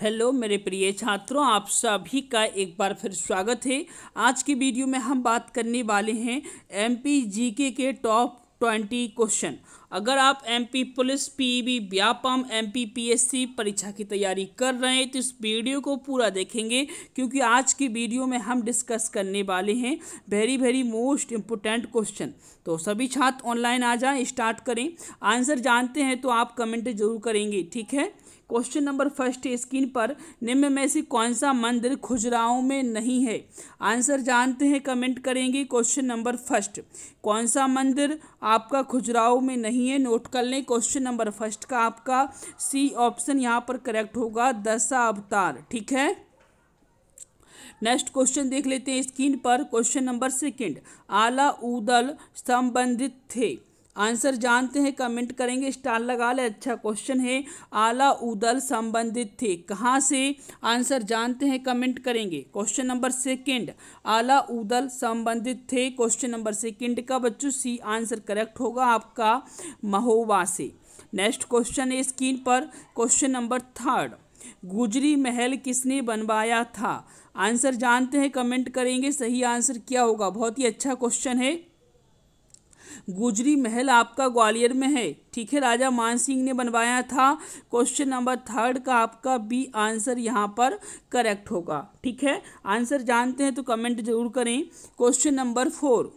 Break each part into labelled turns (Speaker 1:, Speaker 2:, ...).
Speaker 1: hello मेरे प्रिय छात्रों आप सभी का एक बार फिर स्वागत है आज की वीडियो में हम बात करने वाले हैं एमपी जीके के टॉप ट्वेंटी क्वेश्चन अगर आप MP police PB e Vyapam MP PSC परीक्षा की तैयारी कर रहे हैं तो इस वीडियो को पूरा देखेंगे क्योंकि आज की वीडियो में हम डिस्कस करने वाले हैं very very most important question तो सभी छात्र ऑनलाइन आ जाएं स्टार्ट करें आंसर जानते हैं तो आप कमेंट जरूर करेंगे ठीक है क्वेश्चन नंबर फर्स्ट स्क्रीन पर निम्न में से कौन सा मंदिर खुजराओं में नहीं है आंसर जानते हैं कमेंट करेंगे क्वेश्चन नंबर फर्स्ट कौन सा मंदिर आपका खुजराओं में नहीं है नोट कर लें क्वेश्चन नंबर फर्स्ट का आपका सी ऑप्शन यहाँ पर करेक्ट होगा दशा अवतार ठीक है नेक्स्ट क्वेश्चन देख लेते हैं स्क्रीन पर क्वेश्चन नंबर सेकंड आला उदल संबंधित थे आंसर जानते हैं कमेंट करेंगे स्टार लगा ले अच्छा क्वेश्चन है आला उदल संबंधित थे कहाँ से आंसर जानते हैं कमेंट करेंगे क्वेश्चन नंबर सेकंड आला उदल संबंधित थे क्वेश्चन नंबर सेकंड का बच्चों सी आंसर करेक्ट होगा आपका महोबा से नेक्स्ट क्वेश्चन है स्क्रीन पर question number third Gujari Mahal किसने बनवाया था आंसर जानते हैं कमेंट करेंगे सही आंसर क्या होगा बहुत ही अच्छा क्वेश्चन है गुजरी महल आपका ग्वालियर में है ठीक है राजा मान सिंह ने बनवाया था क्वेश्चन नंबर थर्ड का आपका बी आंसर यहाँ पर करेक्ट होगा ठीक है आंसर जानते हैं तो कमेंट जरूर करें क्वेश्चन नंबर फोर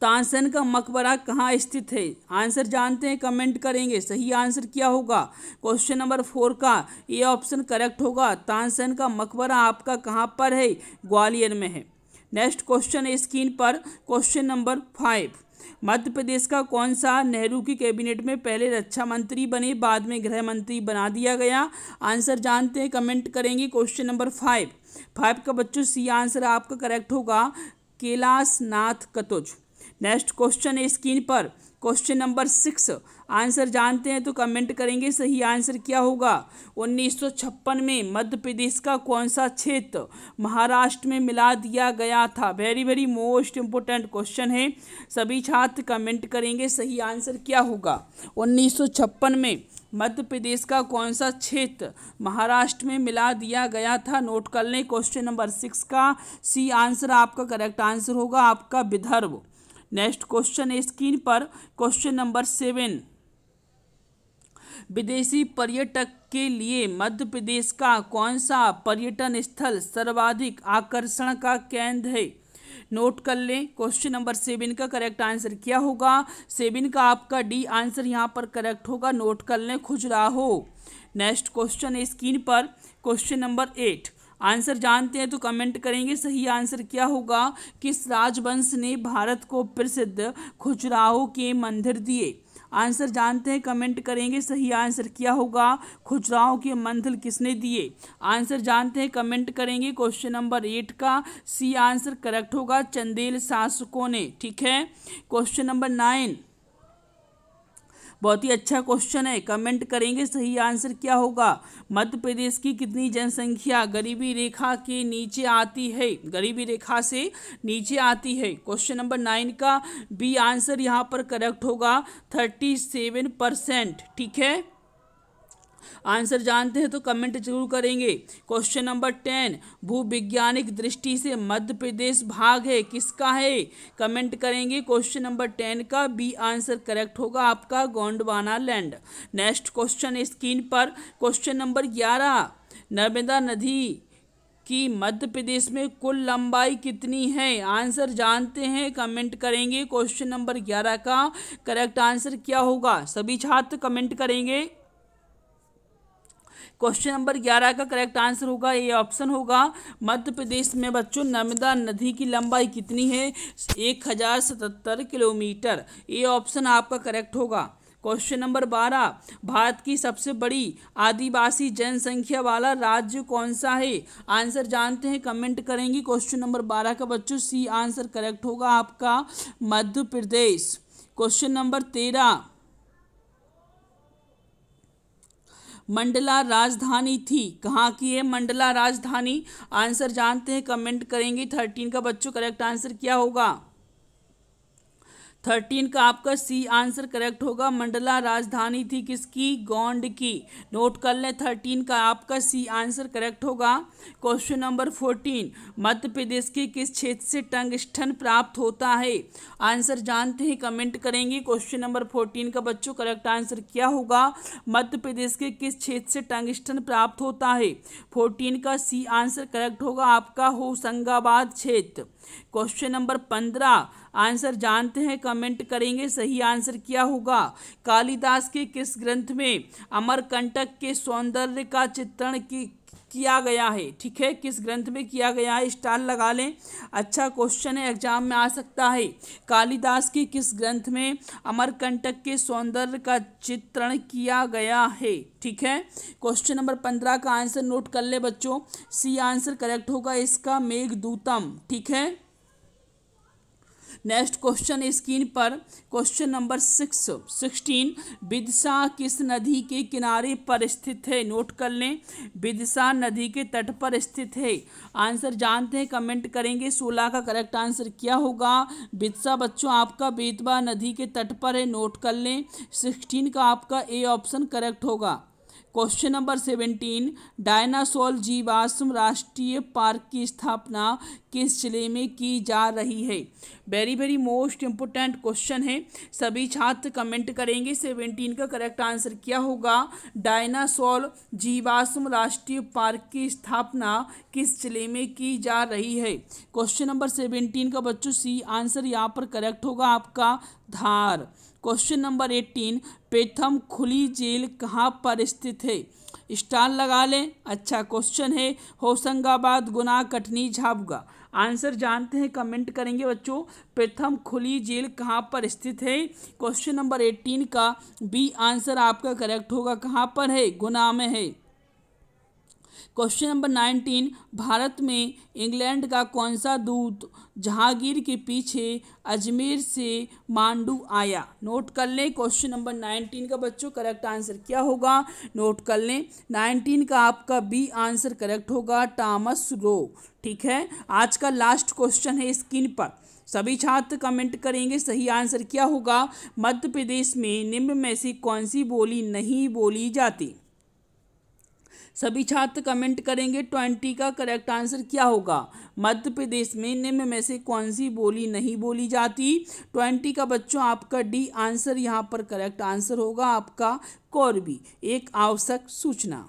Speaker 1: तानसेन का मकबरा कहाँ स्थित है आंसर जानते हैं कमेंट करेंगे सही आंसर क्या होगा क्वेश्चन नंबर फोर का ये ऑप्शन करेक्ट होगा तानसेन का मकबरा आपका कहाँ पर है ग्वालियर में है नेक्स्ट क्वेश्चन है स्क्रीन पर question number five Madhya Pradesh का कौन सा नेहरू की कैबिनेट में पहले रक्षा मंत्री बने बाद में गृह मंत्री बना दिया गया आंसर जानते हैं कमेंट करेंगे क्वेश्चन नंबर फाइव फाइव का बच्चों सी आंसर आपका करेक्ट होगा कैलाश नाथ कतुज नेक्स्ट क्वेश्चन है स्क्रीन पर क्वेश्चन नंबर सिक्स आंसर जानते हैं तो कमेंट करेंगे सही आंसर क्या होगा 1956 में मध्य प्रदेश का कौन सा क्षेत्र महाराष्ट्र में मिला दिया गया था very very most important question है सभी छात्र कमेंट करेंगे सही आंसर क्या होगा 1956 में मध्य प्रदेश का कौन सा क्षेत्र महाराष्ट्र में मिला दिया गया था नोट कर लें क्वेश्चन नंबर सिक्स का सी आंसर आपका करेक्ट आंसर होगा आपका विदर्भ नेक्स्ट क्वेश्चन है स्क्रीन पर क्वेश्चन नंबर सेवन विदेशी पर्यटक के लिए मध्य प्रदेश का कौन सा पर्यटन स्थल सर्वाधिक आकर्षण का केंद्र है नोट कर लें क्वेश्चन नंबर सेवन का करेक्ट आंसर क्या होगा सेवन का आपका डी आंसर यहाँ पर करेक्ट होगा नोट कर लें खुजराहो नेक्स्ट क्वेश्चन स्क्रीन पर क्वेश्चन नंबर एट आंसर जानते हैं तो कमेंट करेंगे सही आंसर क्या होगा किस राजवंश ने भारत को प्रसिद्ध खुजराहो के मंदिर दिए आंसर जानते हैं कमेंट करेंगे सही आंसर क्या होगा खुजराहों के मंदिर किसने दिए आंसर जानते हैं कमेंट करेंगे क्वेश्चन नंबर एट का सी आंसर करेक्ट होगा चंदेल शासकों ने ठीक है क्वेश्चन नंबर नाइन बहुत ही अच्छा क्वेश्चन है कमेंट करेंगे सही आंसर क्या होगा मध्य प्रदेश की कितनी जनसंख्या गरीबी रेखा के नीचे आती है गरीबी रेखा से नीचे आती है क्वेश्चन नंबर नाइन का बी आंसर यहाँ पर करेक्ट होगा थर्टी सेवन परसेंट ठीक है आंसर जानते हैं तो कमेंट जरूर करेंगे क्वेश्चन नंबर टेन भूविज्ञानिक दृष्टि से मध्य प्रदेश भाग है किसका है कमेंट करेंगे क्वेश्चन नंबर टेन का बी आंसर करेक्ट होगा आपका Gondwana land next question screen पर क्वेश्चन नंबर ग्यारह नर्मदा नदी कि मध्य प्रदेश में कुल लंबाई कितनी है आंसर जानते हैं कमेंट करेंगे क्वेश्चन नंबर ग्यारह का करेक्ट आंसर क्या होगा सभी छात्र कमेंट करेंगे क्वेश्चन नंबर ग्यारह का करेक्ट आंसर होगा ये ऑप्शन होगा मध्य प्रदेश में बच्चों नर्मदा नदी की लंबाई कितनी है एक हज़ार सतहत्तर किलोमीटर ये ऑप्शन आपका करेक्ट होगा क्वेश्चन नंबर बारह भारत की सबसे बड़ी आदिवासी जनसंख्या वाला राज्य कौन सा है आंसर जानते हैं कमेंट करेंगे क्वेश्चन नंबर बारह का बच्चों सी आंसर करेक्ट होगा आपका मध्य प्रदेश क्वेश्चन नंबर तेरह मंडला राजधानी थी कहाँ की है मंडला राजधानी आंसर जानते हैं कमेंट करेंगे थर्टीन का बच्चों करेक्ट आंसर क्या होगा थर्टीन का आपका सी आंसर करेक्ट होगा मंडला राजधानी थी किसकी गोंड की नोट कर लें थर्टीन का आपका सी आंसर करेक्ट होगा question number fourteen Madhya Pradesh के किस क्षेत्र से टंगस्ठन प्राप्त होता है आंसर जानते हैं कमेंट करेंगे क्वेश्चन नंबर फोर्टीन का बच्चों करेक्ट आंसर क्या होगा मध्य प्रदेश के किस क्षेत्र से टंगस्टन प्राप्त होता है फोर्टीन का सी आंसर करेक्ट होगा आपका होशंगाबाद क्षेत्र क्वेश्चन नंबर पंद्रह आंसर जानते हैं कमेंट करेंगे सही आंसर क्या होगा कालिदास के किस ग्रंथ में अमरकंटक के सौंदर्य का चित्रण की किया गया है ठीक है किस ग्रंथ में किया गया है स्टार लगा लें अच्छा क्वेश्चन है एग्जाम में आ सकता है कालिदास के किस ग्रंथ में अमरकंटक के सौंदर्य का चित्रण किया गया है ठीक है क्वेश्चन नंबर पंद्रह का आंसर नोट कर ले बच्चों सी आंसर करेक्ट होगा इसका मेघ दूतम ठीक है नेक्स्ट क्वेश्चन स्क्रीन पर question number six sixteen Vidisha किस नदी के किनारे पर स्थित है नोट कर लें विदिशा नदी के तट पर स्थित है आंसर जानते हैं कमेंट करेंगे सोलह का करेक्ट आंसर क्या होगा विदिशा बच्चों आपका बेतवा नदी के तट पर है नोट कर लें सिक्सटीन का आपका ए ऑप्शन करेक्ट होगा क्वेश्चन नंबर सेवेंटीन डायनासोर जीवाश्म राष्ट्रीय पार्क की स्थापना किस जिले में की जा रही है very very most important question है सभी छात्र कमेंट करेंगे सेवेंटीन का करेक्ट आंसर क्या होगा डायनासोर जीवाश्म राष्ट्रीय पार्क की स्थापना किस जिले में की जा रही है क्वेश्चन नंबर सेवेंटीन का बच्चों सी आंसर यहाँ पर करेक्ट होगा आपका धार क्वेश्चन नंबर एट्टीन पेथम खुली जेल कहाँ पर स्थित है स्टार लगा लें अच्छा क्वेश्चन है होशंगाबाद गुना कटनी झाबुआ आंसर जानते हैं कमेंट करेंगे बच्चों प्रथम खुली जेल कहाँ पर स्थित है क्वेश्चन नंबर एट्टीन का बी आंसर आपका करेक्ट होगा कहाँ पर है गुना में है क्वेश्चन नंबर नाइनटीन भारत में इंग्लैंड का कौन सा दूत जहांगीर के पीछे अजमेर से मांडू आया नोट कर लें क्वेश्चन नंबर नाइनटीन का बच्चों करेक्ट आंसर क्या होगा नोट कर लें नाइनटीन का आपका बी आंसर करेक्ट होगा टॉमस रो ठीक है आज का लास्ट क्वेश्चन है स्क्रीन पर सभी छात्र कमेंट करेंगे सही आंसर क्या होगा मध्य प्रदेश में निम्न में से कौन सी बोली नहीं बोली जाती सभी छात्र कमेंट करेंगे ट्वेंटी का करेक्ट आंसर क्या होगा मध्य प्रदेश में निम्न में से कौन सी बोली नहीं बोली जाती ट्वेंटी का बच्चों आपका डी आंसर यहाँ पर करेक्ट आंसर होगा आपका कौरबी एक आवश्यक सूचना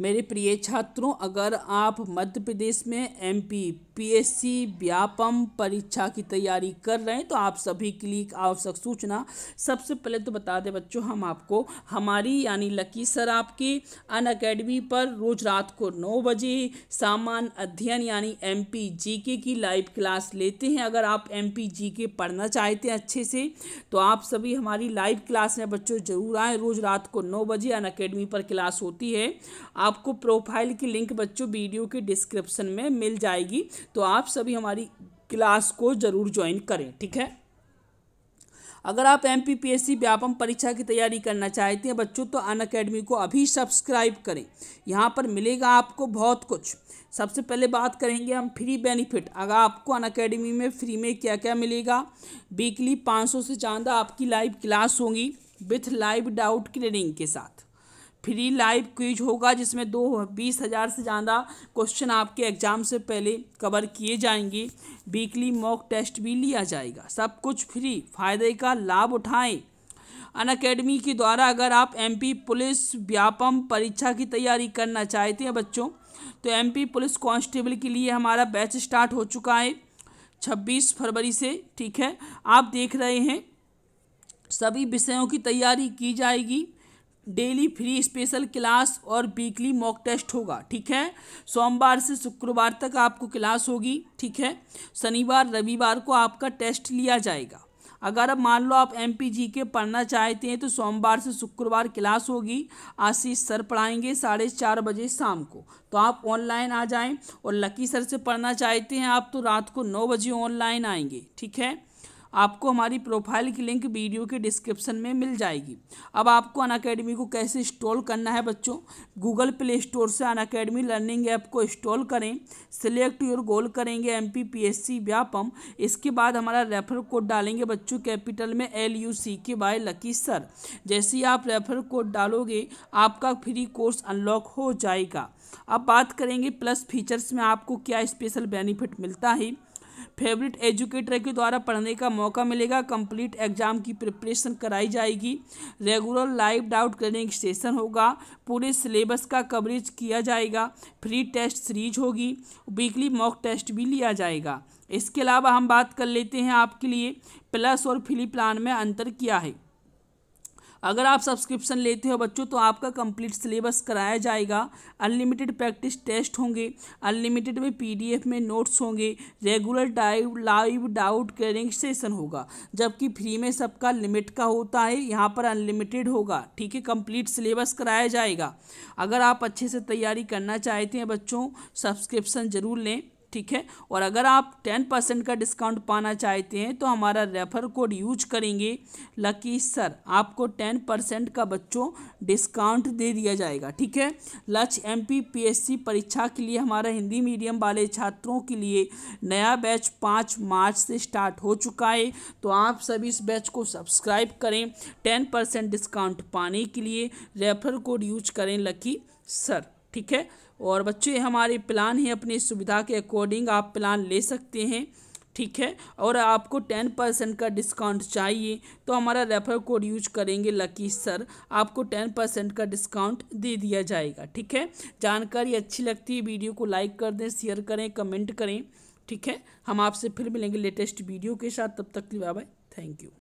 Speaker 1: मेरे प्रिय छात्रों अगर आप मध्य प्रदेश में एमपी पीएससी व्यापम परीक्षा की तैयारी कर रहे हैं तो आप सभी के लिए आवश्यक सूचना सबसे पहले तो बता दें बच्चों हम आपको हमारी यानी लकी सर आपकी अन अकेडमी पर रोज़ रात को नौ बजे सामान्य अध्ययन यानी एम पी की लाइव क्लास लेते हैं अगर आप एम पी पढ़ना चाहते हैं अच्छे से तो आप सभी हमारी लाइव क्लास में बच्चों ज़रूर आएँ रोज़ रात को नौ बजे अन अकेडमी पर क्लास होती है आपको प्रोफाइल की लिंक बच्चों वीडियो के डिस्क्रिप्शन में मिल जाएगी तो आप सभी हमारी क्लास को ज़रूर ज्वाइन करें ठीक है अगर आप M P P S C Vyapam परीक्षा की तैयारी करना चाहते हैं बच्चों तो अन अकेडमी को अभी सब्सक्राइब करें यहाँ पर मिलेगा आपको बहुत कुछ सबसे पहले बात करेंगे हम फ्री बेनिफिट अगर आपको अन अकेडमी में फ्री में क्या क्या मिलेगा वीकली 500 से ज़्यादा आपकी लाइव क्लास होंगी विथ लाइव डाउट क्लियरिंग के साथ फ्री लाइव क्विज होगा जिसमें दो बीस हज़ार से ज़्यादा क्वेश्चन आपके एग्ज़ाम से पहले कवर किए जाएंगे वीकली मॉक टेस्ट भी लिया जाएगा सब कुछ फ्री फायदे का लाभ उठाएं अन अकेडमी के द्वारा अगर आप एमपी पुलिस व्यापम परीक्षा की तैयारी करना चाहते हैं बच्चों तो एमपी पुलिस कांस्टेबल के लिए हमारा बैच स्टार्ट हो चुका है छब्बीस फरवरी से ठीक है आप देख रहे हैं सभी विषयों की तैयारी की जाएगी डेली फ्री स्पेशल क्लास और वीकली मॉक टेस्ट होगा ठीक है सोमवार से शुक्रवार तक आपको क्लास होगी ठीक है शनिवार रविवार को आपका टेस्ट लिया जाएगा अगर अब मान लो आप एम पी के पढ़ना चाहते हैं तो सोमवार से शुक्रवार क्लास होगी आशीष सर पढ़ाएंगे साढ़े चार बजे शाम को तो आप ऑनलाइन आ जाएं और लकी सर से पढ़ना चाहते हैं आप तो रात को नौ बजे ऑनलाइन आएंगे ठीक है आपको हमारी प्रोफाइल की लिंक वीडियो के डिस्क्रिप्शन में मिल जाएगी अब आपको अन अकेडमी को कैसे इंस्टॉल करना है बच्चों गूगल प्ले स्टोर से अन अकेडमी लर्निंग ऐप को इंस्टॉल करें सिलेक्ट योर गोल करेंगे M P P S C Vyapam इसके बाद हमारा रेफर कोड डालेंगे बच्चों कैपिटल में एल यू सी के बाय लकी सर जैसे ही आप रेफर कोड डालोगे आपका फ्री कोर्स अनलॉक हो जाएगा अब बात करेंगे प्लस फीचर्स में आपको क्या स्पेशल बेनिफिट मिलता है फेवरेट एजुकेटर के द्वारा पढ़ने का मौका मिलेगा कंप्लीट एग्जाम की प्रिपरेशन कराई जाएगी regular live doubt clinic session होगा पूरे सिलेबस का कवरेज किया जाएगा फ्री टेस्ट सीरीज होगी वीकली मॉक टेस्ट भी लिया जाएगा इसके अलावा हम बात कर लेते हैं आपके लिए प्लस और फिली प्लान में अंतर क्या है अगर आप सब्सक्रिप्शन लेते हो बच्चों तो आपका कंप्लीट सिलेबस कराया जाएगा अनलिमिटेड प्रैक्टिस टेस्ट होंगे अनलिमिटेड में पीडीएफ में नोट्स होंगे regular dive live doubt clearing session होगा जबकि फ्री में सबका लिमिट का होता है यहाँ पर अनलिमिटेड होगा ठीक है कम्प्लीट सिलेबस कराया जाएगा अगर आप अच्छे से तैयारी करना चाहते हैं बच्चों सब्सक्रिप्शन ज़रूर लें ठीक है और अगर आप टेन परसेंट का डिस्काउंट पाना चाहते हैं तो हमारा रेफर कोड यूज करेंगे लकी सर आपको टेन परसेंट का बच्चों डिस्काउंट दे दिया जाएगा ठीक है लक्ष्य एम पी परीक्षा के लिए हमारा हिंदी मीडियम वाले छात्रों के लिए नया बैच पाँच मार्च से स्टार्ट हो चुका है तो आप सभी इस बैच को सब्सक्राइब करें टेन परसेंट डिस्काउंट पाने के लिए रेफर कोड यूज करें लकी सर ठीक है और बच्चों हमारी प्लान है अपनी सुविधा के अकॉर्डिंग आप प्लान ले सकते हैं ठीक है और आपको टेन परसेंट का डिस्काउंट चाहिए तो हमारा रेफर कोड यूज करेंगे लकी सर आपको टेन परसेंट का डिस्काउंट दे दिया जाएगा ठीक है जानकारी अच्छी लगती है वीडियो को लाइक कर दें शेयर करें कमेंट करें ठीक है हम आपसे फिर मिलेंगे लेटेस्ट वीडियो के साथ तब तक के लिए बाय थैंक यू